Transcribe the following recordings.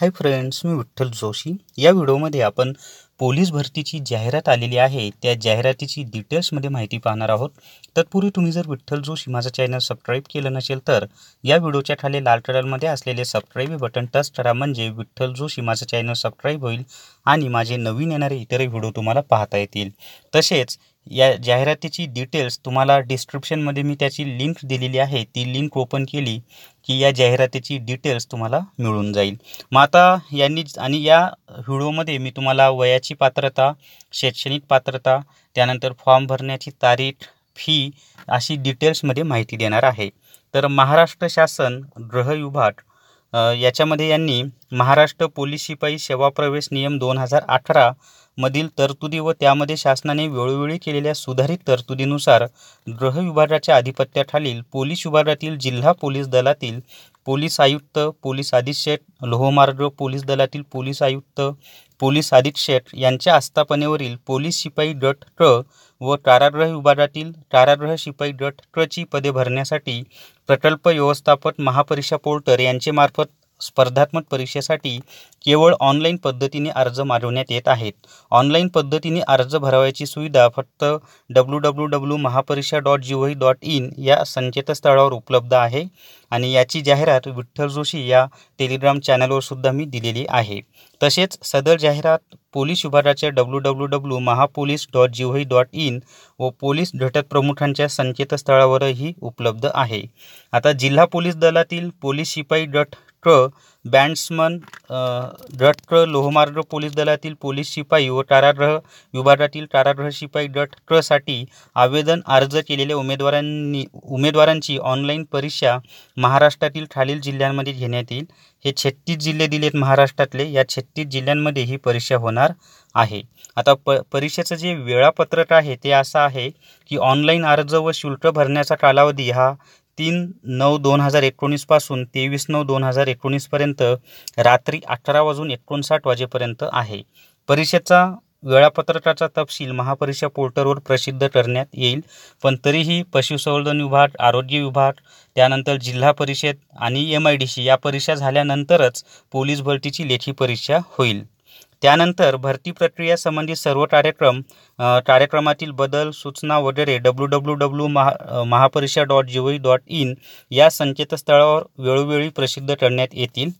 हाय friends मी विठ्ठल जोशी या व्हिडिओमध्ये आपण पोलीस भरतीची जाहिरात आलेली आहे त्या जाहिरातीची डिटेल्समध्ये माहिती पाहणार आहोत तत्पूर्वी तुम्ही जर विठ्ठल जोशी माझं चॅनल सबस्क्राईब केलं नसेल तर या व्हिडिओच्या खाली लाल कलरमध्ये असलेले सबस्क्राईब बटन टच करा म्हणजे विठ्ठल जोशी माझं चॅनल सबस्क्राईब होईल आणि माझे नवीन येणारे इतरही व्हिडिओ तुम्हाला पाहता येतील तसेच या जाहिरातीची डिटेल्स तुम्हाला डिस्क्रिप्शनमध्ये मी त्याची लिंक दिलेली आहे ती लिंक ओपन केली की या जाहिरातीची डिटेल्स तुम्हाला मिळून जाईल मग आता यांनी आणि या व्हिडिओमध्ये मी तुम्हाला वयाची पात्रता शैक्षणिक पात्रता त्यानंतर फॉर्म भरण्याची तारीख फी अशी डिटेल्समध्ये माहिती देणार आहे तर महाराष्ट्र शासन गृह विभाग याच्यामध्ये यांनी महाराष्ट्र पोलीस शिपाई सेवा प्रवेश नियम दोन हजार अठरा मधील तरतुदी व त्यामध्ये शासनाने वेळोवेळी केलेल्या सुधारित तरतुदीनुसार गृह विभागाच्या आधिपत्याखालील पोलीस विभागातील जिल्हा पोलीस दलातील पोलीस आयुक्त पोलीस अधीक्षक लोहमार्ग पोलीस दलातील पोलीस आयुक्त पोलीस अधीक्षक यांच्या आस्थापनेवरील पोलीस शिपाई गट क व कारागृह विभागातील कारागृह शिपाई गट ट्रची पदे भरण्यासाठी प्रकल्प व्यवस्थापक महापरीक्षा पोर्टर यांचे मार्फत स्पर्धात्मक परीक्षेसाठी केवळ ऑनलाईन पद्धतीने अर्ज मागवण्यात येत आहेत ऑनलाईन पद्धतीने अर्ज भरावयाची सुविधा फक्त W W W Mahapariksha dot G dot in या संकेतस्थळावर उपलब्ध आहे आणि याची जाहिरात विठ्ठल जोशी या टेलिग्राम चॅनलवर सुद्धा मी दिलेली आहे तसेच सदर जाहिरात पोलीस विभागाच्या W W W Mahapolice dot G O E dot in व पोलीस घटक प्रमुखांच्या संकेतस्थळावरही उपलब्ध आहे आता जिल्हा पोलीस दलातील पोलीस शिपाई डॉट ट्र बँड्समन डट क्र लोहमार्ग पोलीस दलातील पोलीस शिपाई व कारागृह विभागातील कारागृह शिपाई डट ट्रसाठी आवेदन अर्ज केलेल्या उमेदवारांनी उमेदवारांची ऑनलाईन परीक्षा महाराष्ट्रातील खालील जिल्ह्यांमध्ये घेण्यात येईल हे छत्तीस जिल्हे दिलेत महाराष्ट्रातले या छत्तीस जिल्ह्यांमध्ये ही परीक्षा होणार आहे आता प परीक्षेचं जे वेळापत्रक आहे ते असं आहे की ऑनलाईन अर्ज व शुल्क भरण्याचा कालावधी हा तीन नऊ दोन हजार एकोणीसपासून तेवीस नऊ दोन हजार एकोणीसपर्यंत रात्री अठरा वाजून एकोणसाठ वाजेपर्यंत आहे परीक्षेचा वेळापत्रकाचा तपशील महापरीक्षा पोर्टलवर प्रसिद्ध करण्यात येईल पण तरीही पशुसंवर्धन विभाग आरोग्य विभाग त्यानंतर जिल्हा परिषद आणि एम आय डी सी या परीक्षा झाल्यानंतरच पोलीस भरतीची लेखी परीक्षा होईल त्यानंतर भरती प्रक्रियासंबंधी सर्व कार्यक्रम कार्यक्रमातील बदल सूचना वगैरे W W W Maha Mahapariksha dot G O E dot in या संकेतस्थळावर वेळोवेळी प्रसिद्ध करण्यात येतील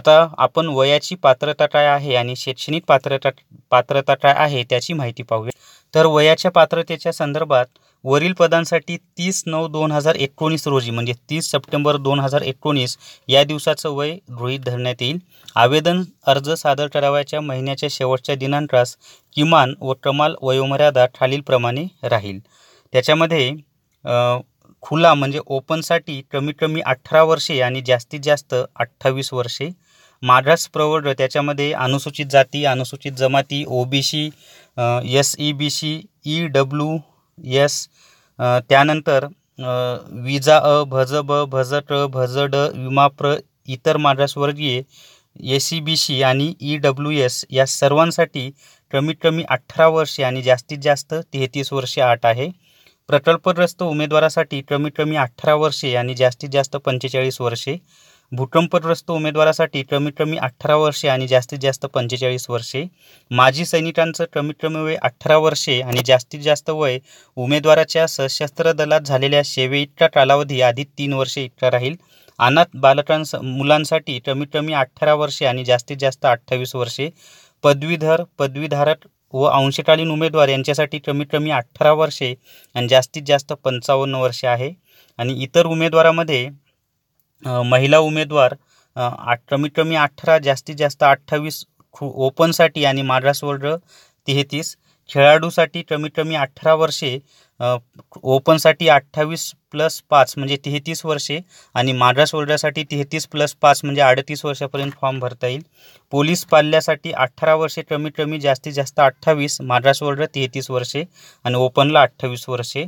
आता आपण वयाची पात्रता काय आहे आणि शैक्षणिक पात्रता पात्रता काय आहे त्याची माहिती पाहूया तर वयाच्या पात्रतेच्या संदर्भात वरील पदांसाठी तीस नऊ दोन हजार एकोणीस रोजी म्हणजे तीस सप्टेंबर दोन हजार एकोणीस या दिवसाचं वय गृहीत धरण्यात येईल आवेदन अर्ज सादर करावयाच्या महिन्याच्या शेवटच्या दिनांकास किमान व कमाल वयोमर्यादा खालीलप्रमाणे राहील त्याच्यामध्ये खुला म्हणजे ओपनसाठी कमीत कमी अठरा वर्षे आणि जास्तीत जास्त अठ्ठावीस वर्षे मागास प्रवर्ग त्याच्यामध्ये अनुसूचित जाती अनुसूचित जमाती O B C S E B C E W S त्यानंतर विजा अ भज ब भज ट भज ड प्र इतर मागासवर्गीय ए सी बी सी आणि ई डब्ल्यू एस या सर्वांसाठी कमीत कमी अठरा वर्षे आणि जास्तीत जास्त तेहतीस वर्षे आठ आहे प्रकल्पग्रस्त उमेदवारासाठी कमीत कमी अठरा वर्षे आणि जास्तीत जास्त पंचेचाळीस वर्षे भूकंपग्रस्त उमेदवारासाठी कमीत कमी अठरा वर्षे आणि जास्तीत जास्त पंचेचाळीस वर्षे माजी सैनिकांचं कमीत कमी वय अठरा वर्षे आणि जास्तीत जास्त वय उमेदवाराच्या सशस्त्र दलात झालेल्या इतका कालावधी आधी तीन वर्षे इतका राहील अनाथ बालकांस मुलांसाठी कमीत कमी अठरा वर्षे आणि जास्तीत जास्त अठ्ठावीस वर्षे पदवीधर पदवीधारक व अंशकालीन उमेदवार यांच्यासाठी कमीत कमी अठरा वर्षे आणि जास्तीत जास्त पंचावन्न वर्षे आहे आणि इतर उमेदवारामध्ये महिला उमेदवार आठ कमीत कमी अठरा जास्तीत जास्त अठ्ठावीस खू ओपनसाठी आणि मागासवर्ग तेहतीस खेळाडूसाठी कमीत कमी अठरा वर्षे ओपनसाठी अठ्ठावीस प्लस पाच म्हणजे तेहतीस वर्षे आणि माद्रास वर्गासाठी तेहतीस प्लस पाच म्हणजे अडतीस वर्षापर्यंत फॉर्म भरता येईल पोलीस पाल्यासाठी अठरा वर्षे कमीत कमी जास्तीत जास्त अठ्ठावीस माद्रास ओल्डर तेहतीस वर्षे आणि ओपनला अठ्ठावीस वर्षे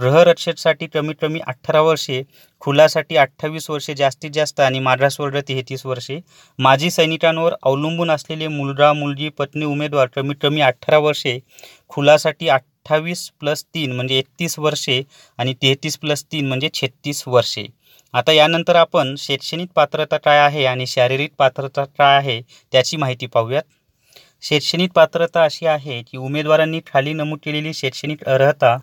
गृहरक्षकसाठी कमीत कमी अठरा वर्षे खुलासाठी अठ्ठावीस वर्षे जास्तीत जास्त आणि माद्रास वर्ड तेहतीस वर्षे माजी सैनिकांवर अवलंबून असलेले मुलगा मुलगी पत्नी उमेदवार कमीत कमी अठरा वर्षे खुलासाठी आठ अठ्ठावीस प्लस तीन म्हणजे एकतीस वर्षे आणि तेहतीस प्लस तीन म्हणजे छत्तीस वर्षे आता यानंतर आपण शैक्षणिक पात्रता काय आहे आणि शारीरिक पात्रता काय आहे त्याची माहिती पाहूयात शैक्षणिक पात्रता अशी आहे की उमेदवारांनी खाली नमूद केलेली शैक्षणिक अर्हता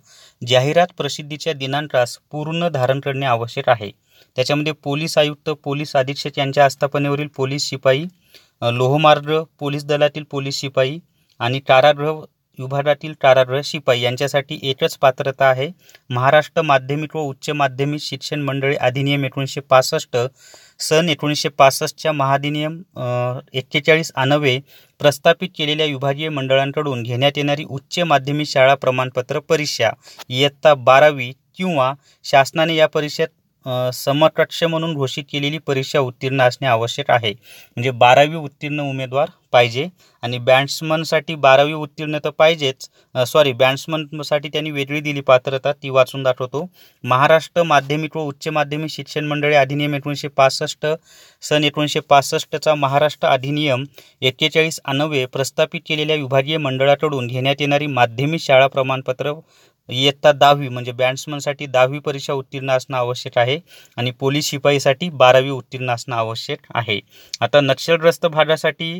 जाहिरात प्रसिद्धीच्या दिनांकास पूर्ण धारण करणे आवश्यक आहे त्याच्यामध्ये पोलीस आयुक्त पोलीस अधीक्षक यांच्या आस्थापनेवरील पोलीस शिपाई लोहमार्ग पोलीस दलातील पोलीस शिपाई आणि कारागृह विभागातील कारागृह शिपाई यांच्यासाठी एकच पात्रता आहे महाराष्ट्र माध्यमिक व उच्च माध्यमिक शिक्षण मंडळी अधिनियम एकोणीसशे पासष्ट सन एकोणीसशे पासष्टच्या महाधिनियम एक्केचाळीस आनवे प्रस्थापित केलेल्या विभागीय मंडळांकडून घेण्यात येणारी उच्च माध्यमिक शाळा प्रमाणपत्र परीक्षा इयत्ता बारावी किंवा शासनाने या परीक्षेत समकक्ष म्हणून घोषित केलेली परीक्षा उत्तीर्ण असणे आवश्यक आहे म्हणजे बारावी उत्तीर्ण उमेदवार पाहिजे आणि बॅट्समनसाठी बारावी उत्तीर्ण तर पाहिजेच सॉरी बॅट्समनसाठी त्यांनी वेगळी दिली पात्रता ती वाचून दाखवतो महाराष्ट्र माध्यमिक व उच्च माध्यमिक शिक्षण मंडळे अधिनियम एकोणीसशे पासष्ट सन एकोणीसशे पासष्टचा महाराष्ट्र अधिनियम एक्केचाळीस अनवे प्रस्थापित केलेल्या विभागीय मंडळाकडून घेण्यात येणारी माध्यमिक शाळा प्रमाणपत्र इयत्ता दहावी म्हणजे बॅट्समनसाठी दहावी परीक्षा उत्तीर्ण असणं आवश्यक आहे आणि पोलीस शिपाईसाठी बारावी उत्तीर्ण असणं आवश्यक आहे आता नक्षलग्रस्त भागासाठी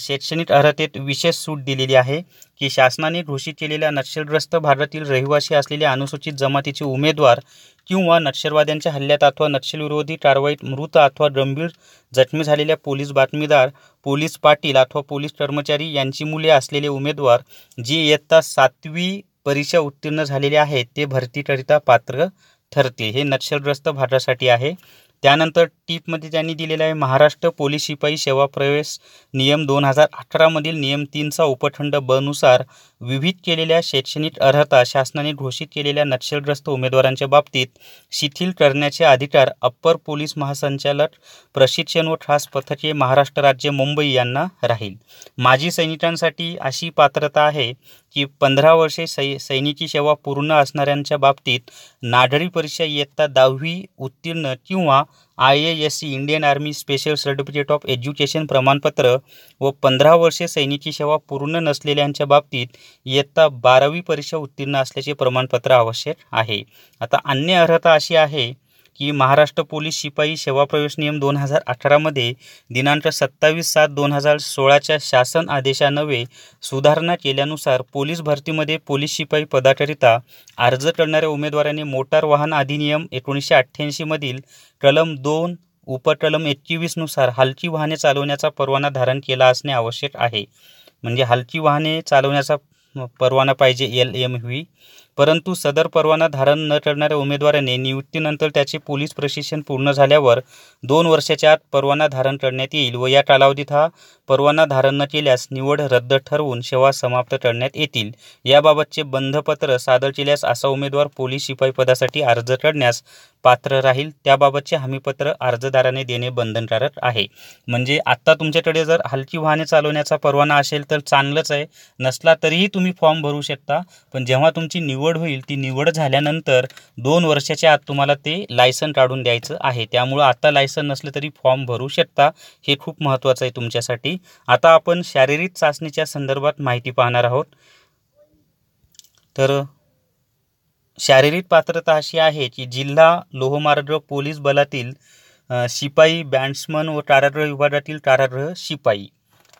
शैक्षणिक अर्हतेत विशेष सूट दिलेली आहे की शासनाने घोषित केलेल्या नक्षलग्रस्त भागातील रहिवासी असलेल्या अनुसूचित जमातीचे उमेदवार किंवा नक्षलवाद्यांच्या हल्ल्यात अथवा नक्षलविरोधी कारवाईत मृत अथवा गंभीर जखमी झालेल्या पोलीस बातमीदार पोलीस पाटील अथवा पोलीस कर्मचारी यांची मुले असलेले उमेदवार जी इयत्ता सातवी परीक्षा उत्तीर्ण झालेले आहेत ते भरतीकरिता पात्र ठरतील हे नक्षलग्रस्त भागासाठी आहे त्यानंतर टीपमध्ये त्यांनी दिलेलं आहे महाराष्ट्र पोलीस शिपाई सेवा प्रवेश नियम दोन हजार अठरामधील नियम तीनचा उपखंड बनुसार विविध केलेल्या शैक्षणिक अर्हता शासनाने घोषित केलेल्या नक्षलग्रस्त उमेदवारांच्या बाबतीत शिथिल करण्याचे अधिकार अप्पर पोलीस महासंचालक प्रशिक्षण व खास पथके महाराष्ट्र राज्य मुंबई यांना राहील माजी सैनिकांसाठी अशी पात्रता आहे की पंधरा वर्षे सै सैनिकी सेवा पूर्ण असणाऱ्यांच्या बाबतीत नागरी परीक्षा इयत्ता दहावी उत्तीर्ण किंवा I A S C Indian Army Special Certificate of Education प्रमाणपत्र व पंधरा वर्षे सैनिकी सेवा पूर्ण नसलेल्यांच्या बाबतीत इयत्ता बारावी परीक्षा उत्तीर्ण असल्याचे प्रमाणपत्र आवश्यक आहे आता अन्य अर्हता अशी आहे की महाराष्ट्र पोलीस शिपाई सेवा प्रवेश नियम दोन हजार अठरामध्ये दिनांक सत्तावीस सात दोन हजार सोळाच्या शासन आदेशानवे सुधारणा केल्यानुसार पोलीस भरतीमध्ये पोलीस शिपाई पदाकरिता अर्ज करणाऱ्या उमेदवाराने मोटार वाहन अधिनियम एकोणीसशे अठ्ठ्याऐंशीमधील कलम दोन उपकलम एकवीसनुसार हलकी वाहने चालवण्याचा परवाना धारण केला असणे आवश्यक आहे म्हणजे हलकी वाहने चालवण्याचा परवाना पाहिजे एल एम व्ही परंतु सदर परवाना धारण न करणाऱ्या उमेदवाराने नियुक्तीनंतर त्याचे पोलीस प्रशिक्षण पूर्ण झाल्यावर दोन वर्षाच्या आत परवाना धारण करण्यात येईल व या कालावधीत हा परवाना धारण न केल्यास निवड रद्द ठरवून सेवा समाप्त करण्यात येतील याबाबतचे बंधपत्र सादर केल्यास असा उमेदवार पोलीस शिपाई पदासाठी अर्ज करण्यास पात्र राहील त्याबाबतचे हमीपत्र अर्जदाराने देणे बंधनकारक आहे म्हणजे आत्ता तुमच्याकडे जर हलकी वाहने चालवण्याचा परवाना असेल तर चांगलंच आहे नसला तरीही तुम्ही फॉर्म भरू शकता पण जेव्हा तुमची निवड निवड होईल ती निवड झाल्यानंतर दोन वर्षाच्या आत तुम्हाला ते लायसन काढून द्यायचं आहे त्यामुळं आता लायसन नसलं तरी फॉर्म भरू शकता हे खूप महत्त्वाचं आहे तुमच्यासाठी आता आपण शारीरिक चाचणीच्या संदर्भात माहिती पाहणार आहोत तर शारीरिक पात्रता अशी आहे की जिल्हा लोहमार्ग पोलीस बलातील शिपाई बँड्समन व कारागृह विभागातील कारागृह शिपाई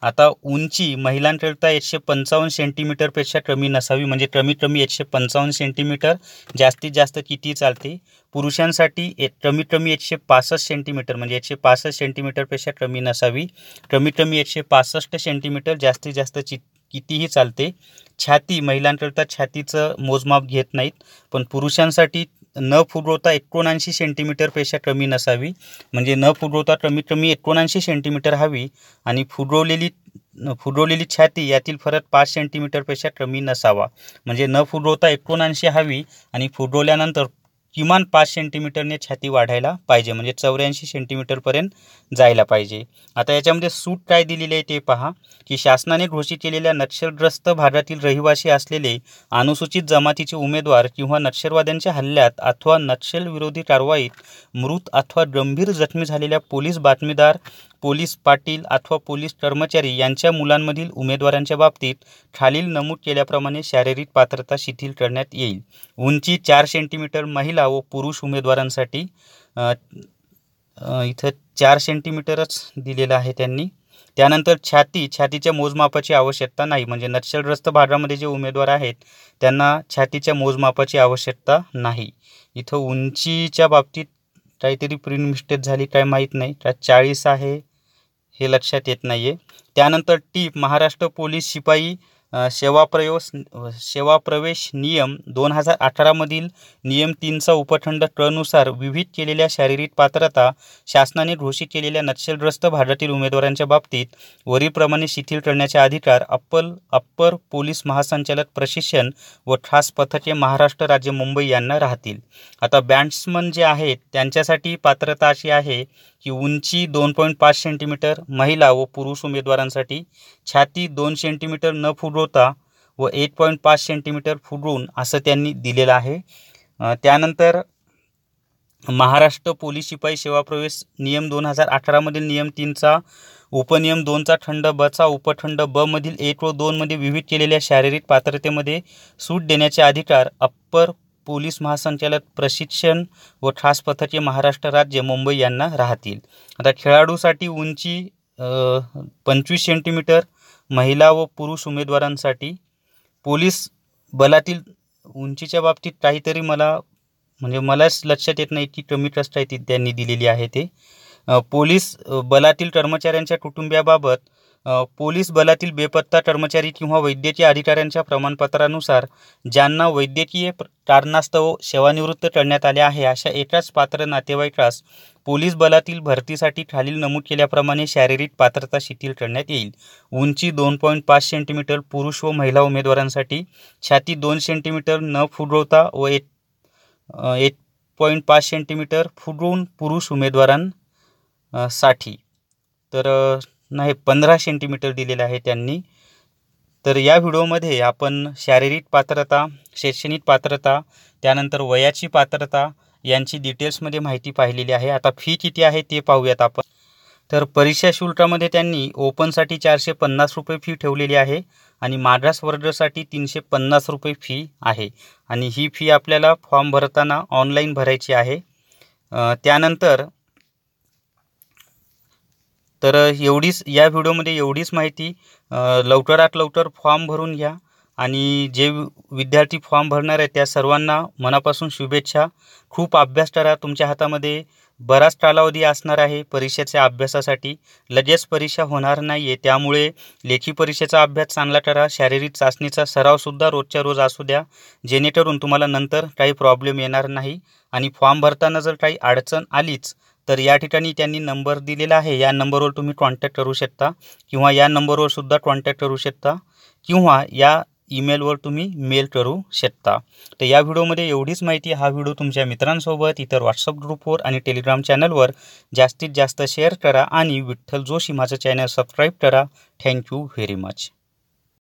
आता उंची महिलांकरता एकशे पंचावन्न सेंटीमीटरपेक्षा कमी नसावी म्हणजे कमीत कमी एकशे पंचावन्न सेंटीमीटर जास्तीत जास्त किती चालते पुरुषांसाठी एक कमीत कमी एकशे पासष्ट सेंटीमीटर म्हणजे एकशे पासष्ट सेंटीमीटरपेक्षा कमी नसावी कमीत कमी एकशे पासष्ट सेंटीमीटर जास्तीत जास्त चि कितीही चालते छाती महिलांकरिता छातीचं मोजमाप घेत नाहीत पण पुरुषांसाठी न फुगवता एकोणऐंशी सेंटीमीटरपेक्षा कमी नसावी म्हणजे न फुगवता कमीत कमी एकोणऐंशी सेंटीमीटर हवी आणि फुगवलेली फुगवलेली छाती यातील फरक पाच सेंटीमीटरपेक्षा कमी नसावा म्हणजे न फुगवता एकोणऐंशी हवी आणि फुगवल्यानंतर किमान पाच सेंटीमीटरने छाती वाढायला पाहिजे म्हणजे चौऱ्याऐंशी सेंटीमीटरपर्यंत जायला पाहिजे आता याच्यामध्ये सूट काय दिलेली आहे ते पहा की शासनाने घोषित केलेल्या नक्षलग्रस्त भागातील रहिवासी असलेले अनुसूचित जमातीचे उमेदवार किंवा नक्षलवाद्यांच्या हल्ल्यात अथवा नक्षलविरोधी कारवाईत मृत अथवा गंभीर जखमी झालेल्या पोलीस बातमीदार पोलीस पाटील अथवा पोलीस कर्मचारी यांच्या मुलांमधील उमेदवारांच्या बाबतीत खालील नमूद केल्याप्रमाणे शारीरिक पात्रता शिथिल करण्यात येईल उंची चार सेंटीमीटर महिला व पुरुष उमेदवारांसाठी इथं चार सेंटीमीटरच दिलेलं आहे त्यांनी त्यानंतर छाती छातीच्या मोजमापाची आवश्यकता नाही म्हणजे नक्षलग्रस्त भागामध्ये जे उमेदवार आहेत त्यांना छातीच्या मोजमापाची आवश्यकता नाही इथं उंचीच्या बाबतीत काहीतरी प्रिंट मिस्टेक झाली काय माहीत नाही का चाळीस आहे हे लक्षात येत नाही आहे त्यानंतर टी महाराष्ट्र पोलीस शिपाई सेवा प्रयोग सेवा प्रवेश नियम दोन हजार अठरामधील नियम तीनचा उपखंड नुसार विविध केलेल्या शारीरिक पात्रता शासनाने घोषित केलेल्या नक्षलग्रस्त भारतातील उमेदवारांच्या बाबतीत वरीलप्रमाणे शिथिल करण्याचे अधिकार अप्पल अप्पर पोलीस महासंचालक प्रशिक्षण व खास पथके महाराष्ट्र राज्य मुंबई यांना राहतील आता बँड्समन जे आहेत त्यांच्यासाठी पात्रता अशी आहे की उंची दोन पॉईंट पाच सेंटीमीटर महिला व पुरुष उमेदवारांसाठी छाती दोन सेंटीमीटर न फुगवता व एक पॉईंट पाच सेंटीमीटर फुगवून असं त्यांनी दिलेलं आहे त्यानंतर महाराष्ट्र पोलीस शिपाई सेवा प्रवेश नियम दोन हजार अठरामधील नियम तीनचा उपनियम दोनचा खंड बचा उपखंड ब मधील एक व दोनमध्ये विविध केलेल्या शारीरिक पात्रतेमध्ये सूट देण्याचे अधिकार अप्पर पोलीस महासंचालक प्रशिक्षण व ठास पथके महाराष्ट्र राज्य मुंबई यांना राहतील आता खेळाडूसाठी उंची पंचवीस सेंटीमीटर महिला व पुरुष उमेदवारांसाठी पोलीस बलातील उंचीच्या बाबतीत काहीतरी मला म्हणजे मलाच लक्षात येत नाही की कमी ट्रस्ट आहे ती त्यांनी दिलेली आहे ते पोलीस बलातील कर्मचाऱ्यांच्या कुटुंबियाबाबत पोलीस बलातील बेपत्ता कर्मचारी किंवा वैद्यकीय अधिकाऱ्यांच्या प्रमाणपत्रानुसार ज्यांना वैद्यकीय कारणास्तव सेवानिवृत्त करण्यात आले आहे अशा एकाच पात्र नातेवाईकास पोलीस बलातील भरतीसाठी खालील नमूद केल्याप्रमाणे शारीरिक पात्रता शिथिल करण्यात येईल उंची दोन पॉईंट पाच सेंटीमीटर पुरुष व महिला उमेदवारांसाठी छाती दोन सेंटीमीटर न फुगवता व एक एक पॉईंट पाच सेंटीमीटर फुगवून पुरुष उमेदवारांसाठी तर नाही पंधरा सेंटीमीटर दिलेलं आहे त्यांनी तर या व्हिडिओमध्ये आपण शारीरिक पात्रता शैक्षणिक पात्रता त्यानंतर वयाची पात्रता यांची डिटेल्समध्ये माहिती पाहिलेली आहे आता फी किती आहे ते पाहूयात आपण तर परीक्षा शुल्कामध्ये त्यांनी ओपनसाठी चारशे पन्नास रुपये फी ठेवलेली आहे आणि मागास वर्गासाठी तीनशे पन्नास रुपये फी आहे आणि ही फी आपल्याला फॉर्म भरताना ऑनलाईन भरायची आहे त्यानंतर तर एवढीच या व्हिडिओमध्ये एवढीच माहिती लवकरात लवकर फॉर्म भरून घ्या आणि जे विद्यार्थी फॉर्म भरणार आहे त्या सर्वांना मनापासून शुभेच्छा खूप अभ्यास करा तुमच्या हातामध्ये बराच कालावधी असणार आहे परीक्षेच्या अभ्यासासाठी लगेच परीक्षा होणार नाही आहे त्यामुळे लेखी परीक्षेचा अभ्यास चांगला करा शारीरिक चाचणीचा सरावसुद्धा रोजच्या रोज असू द्या जेणेकरून तुम्हाला नंतर काही प्रॉब्लेम येणार नाही आणि फॉर्म भरताना जर काही अडचण आलीच तर या ठिकाणी त्यांनी नंबर दिलेला आहे या नंबरवर तुम्ही कॉन्टॅक्ट करू शकता किंवा या नंबरवर सुद्धा कॉन्टॅक्ट करू शकता किंवा या ईमेलवर तुम्ही मेल करू शकता तर या व्हिडिओमध्ये एवढीच माहिती हा व्हिडिओ तुमच्या मित्रांसोबत इतर व्हॉट्सअप ग्रुपवर आणि टेलिग्राम चॅनलवर जास्तीत जास्त शेअर करा आणि विठ्ठल जोशी माझं चॅनल सबस्क्राईब करा थँक्यू व्हेरी मच